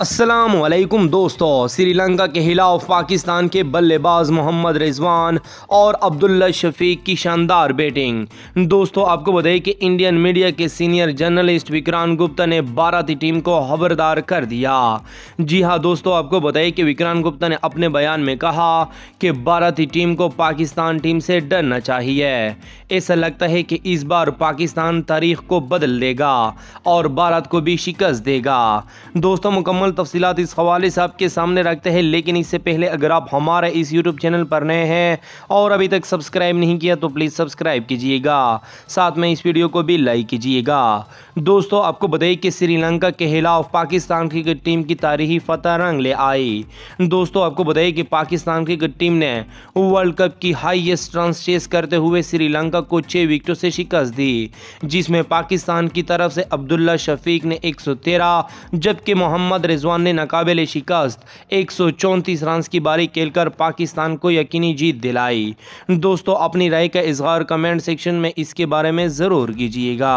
असलम दोस्तों श्रीलंका के खिलाफ पाकिस्तान के बल्लेबाज मोहम्मद रिजवान और अब्दुल्ला शफीक की शानदार बैटिंग दोस्तों आपको बताइए कि इंडियन मीडिया के सीनियर जर्नलिस्ट विक्रांत गुप्ता ने भारतीय टीम को खबरदार कर दिया जी हाँ दोस्तों आपको बताइए कि विक्रांत गुप्ता ने अपने बयान में कहा कि भारतीय टीम को पाकिस्तान टीम से डरना चाहिए ऐसा लगता है कि इस बार पाकिस्तान तारीख को बदल देगा और भारत को भी शिकस्त देगा दोस्तों मुकम्मल मुकम्मल तफसीत इस हवाले से आपके सामने रखते हैं लेकिन इससे पहले अगर आप हमारे इस यूट्यूब चैनल पर नए हैं और अभी तक सब्सक्राइब नहीं किया तो प्लीज़ सब्सक्राइब कीजिएगा साथ में इस वीडियो को भी लाइक कीजिएगा दोस्तों आपको बताइए कि श्रीलंका के खिलाफ पाकिस्तान क्रिकेट टीम की तारीखी फतह रंग ले आई दोस्तों आपको बताइए कि पाकिस्तान क्रिकेट टीम ने वर्ल्ड कप की हाइएस्ट रन चेस करते हुए श्रीलंका को छः विकेटों से शिकस्त दी जिसमें पाकिस्तान की तरफ से अब्दुल्ला शफीक ने 113 जबकि मोहम्मद मेज़बान ने नाकबिल शिकस्त एक सौ चौंतीस रन की बारी खेलकर पाकिस्तान को यकीनी जीत दिलाई दोस्तों अपनी राय का इजहार कमेंट सेक्शन में इसके बारे में ज़रूर कीजिएगा